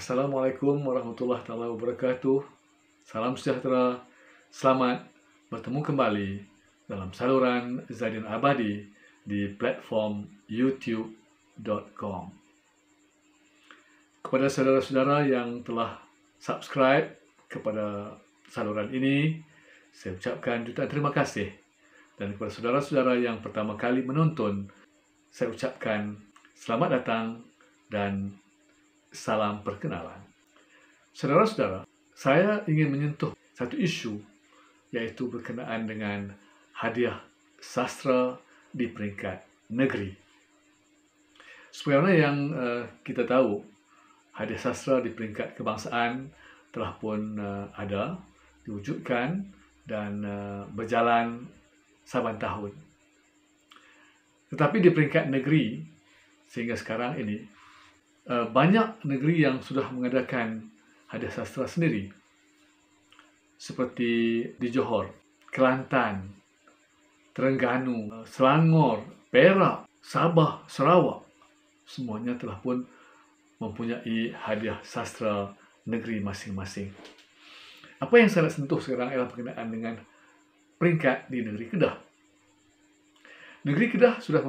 Assalamualaikum warahmatullahi taala wabarakatuh. Salam sejahtera. Selamat bertemu kembali dalam saluran Zaidin Abadi di platform youtube.com. Kepada saudara-saudara yang telah subscribe kepada saluran ini, saya ucapkan jutaan terima kasih. Dan kepada saudara-saudara yang pertama kali menonton, saya ucapkan selamat datang dan salam perkenalan. Saudara-saudara, saya ingin menyentuh satu isu yaitu berkenaan dengan hadiah sastra di peringkat negeri. Sebagaimana yang uh, kita tahu, hadiah sastra di peringkat kebangsaan telah pun uh, ada, diwujudkan dan uh, berjalan saban tahun. Tetapi di peringkat negeri sehingga sekarang ini Eh, banyak negeri yang sudah mengadakan hadiah sastra sendiri seperti di Johor, Kelantan, Terengganu, eh, Selangor, Perak, Sabah, Sarawak semuanya telah pun mempunyai hadiah sastra negeri masing-masing. Apa yang saya sentuh sekarang ialah berkenaan dengan peringkat di negeri Kedah. Negeri Kedah sudah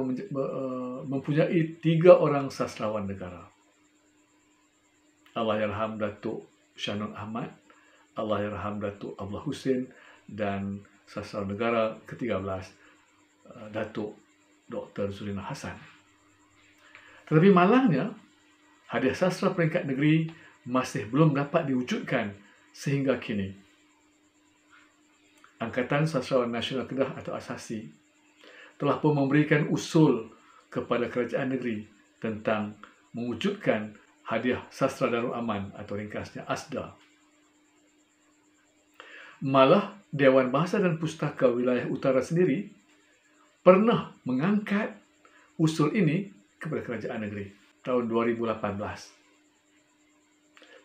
mempunyai eh, tiga orang sastrawan negara. Allahyarham Datuk Syanon Ahmad, Allahyarham Datuk Abdullah Hussein dan Sasaran Negara ke-13 eh, Datuk Dr. Zulina Hassan. Tetapi malangnya, hadiah sastra peringkat negeri masih belum dapat diwujudkan sehingga kini. Angkatan Sastrawan Nasional Kedah atau ASASI telah pun memberikan usul kepada kerajaan negeri tentang mewujudkan hadiah sastra Darul Aman atau ringkasnya ASDA. Malah Dewan Bahasa dan Pustaka Wilayah Utara sendiri pernah mengangkat usul ini kepada Kerajaan Negeri tahun 2018.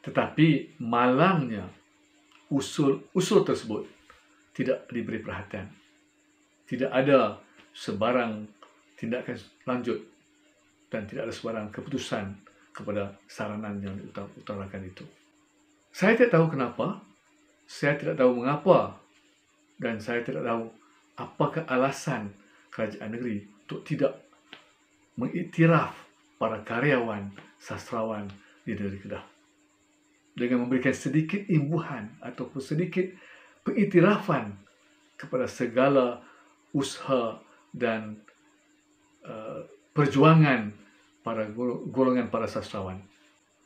Tetapi malangnya usul-usul tersebut tidak diberi perhatian. Tidak ada sebarang tindakan lanjut dan tidak ada sebarang keputusan kepada saranan yang diutarakan itu. Saya tidak tahu kenapa, saya tidak tahu mengapa, dan saya tidak tahu apakah alasan kerajaan negeri untuk tidak mengiktiraf para karyawan sastrawan di negeri Kedah. Dengan memberikan sedikit imbuhan ataupun sedikit pengiktirafan kepada segala usaha dan uh, perjuangan para golongan para sastrawan.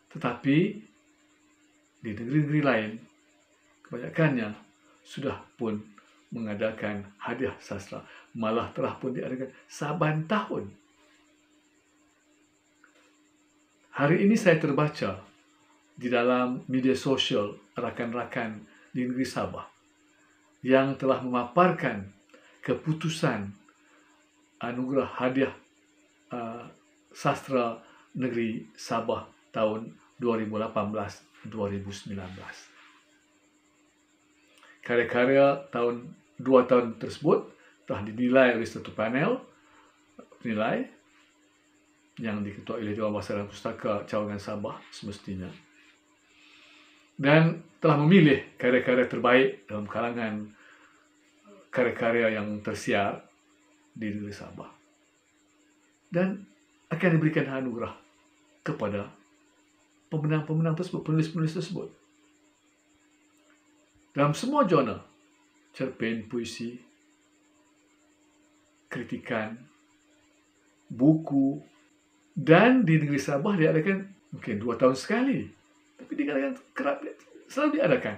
Tetapi di negeri-negeri lain, kebanyakannya sudah pun mengadakan hadiah sastra. Malah telah pun diadakan saban tahun. Hari ini saya terbaca di dalam media sosial rakan-rakan di negeri Sabah yang telah memaparkan keputusan anugerah hadiah uh, Sastra Negeri Sabah tahun 2018-2019. Karya-karya tahun dua tahun tersebut telah dinilai oleh satu panel penilai yang diketua oleh Dewan Bahasa dan Pustaka Cawangan Sabah semestinya dan telah memilih karya-karya terbaik dalam kalangan karya-karya yang tersiar di negeri Sabah. Dan akan diberikan anugerah kepada pemenang-pemenang tersebut, penulis-penulis tersebut. Dalam semua jurnal, cerpen, puisi, kritikan, buku, dan di negeri Sabah diadakan mungkin dua tahun sekali. Tapi diadakan kerap, selalu diadakan.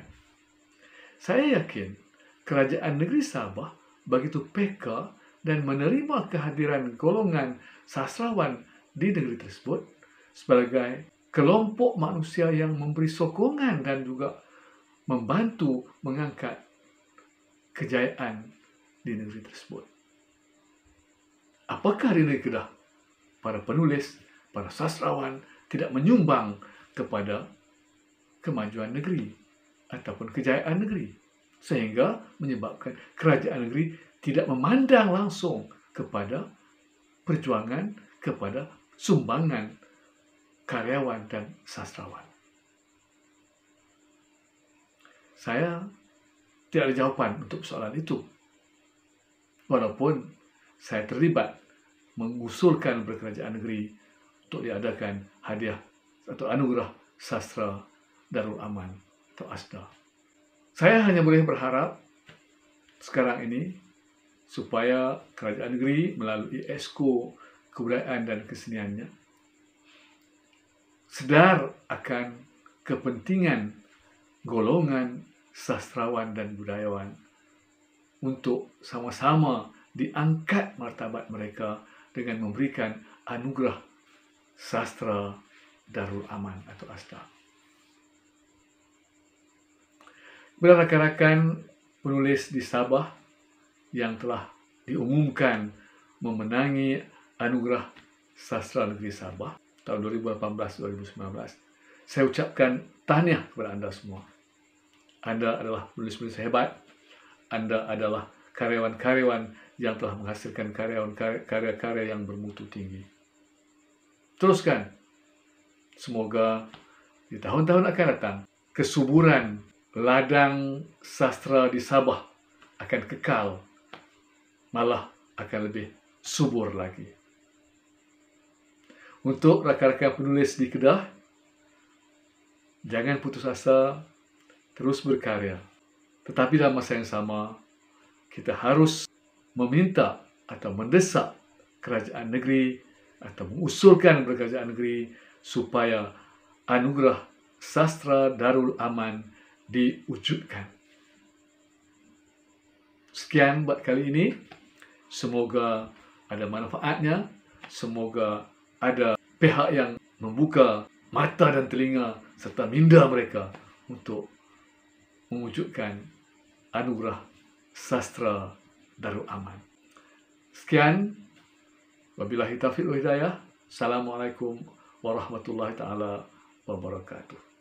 Saya yakin kerajaan negeri Sabah begitu peka dan menerima kehadiran golongan sastrawan di negeri tersebut sebagai kelompok manusia yang memberi sokongan dan juga membantu mengangkat kejayaan di negeri tersebut. Apakah di negeri Kedah para penulis, para sastrawan tidak menyumbang kepada kemajuan negeri ataupun kejayaan negeri sehingga menyebabkan kerajaan negeri tidak memandang langsung kepada perjuangan, kepada sumbangan karyawan dan sastrawan. Saya tidak ada jawapan untuk soalan itu. Walaupun saya terlibat mengusulkan berkerajaan negeri untuk diadakan hadiah atau anugerah sastra Darul Aman atau ASDA. Saya hanya boleh berharap sekarang ini supaya kerajaan negeri melalui esko kebudayaan dan keseniannya sedar akan kepentingan golongan sastrawan dan budayawan untuk sama-sama diangkat martabat mereka dengan memberikan anugerah sastra Darul Aman atau ASDA. Bila rakan-rakan penulis di Sabah yang telah diumumkan memenangi anugerah sastra negeri Sabah tahun 2018-2019. Saya ucapkan tahniah kepada anda semua. Anda adalah penulis-penulis hebat. Anda adalah karyawan-karyawan yang telah menghasilkan karya-karya yang bermutu tinggi. Teruskan. Semoga di tahun-tahun akan datang, kesuburan ladang sastra di Sabah akan kekal malah akan lebih subur lagi. Untuk rakan-rakan penulis di Kedah, jangan putus asa, terus berkarya. Tetapi dalam masa yang sama, kita harus meminta atau mendesak kerajaan negeri atau mengusulkan kerajaan negeri supaya anugerah sastra Darul Aman diwujudkan. Sekian buat kali ini. Semoga ada manfaatnya. Semoga ada pihak yang membuka mata dan telinga serta minda mereka untuk mewujudkan anugerah sastra Darul Aman. Sekian. Wabillahi taufiq wa hidayah. Assalamualaikum warahmatullahi taala wabarakatuh.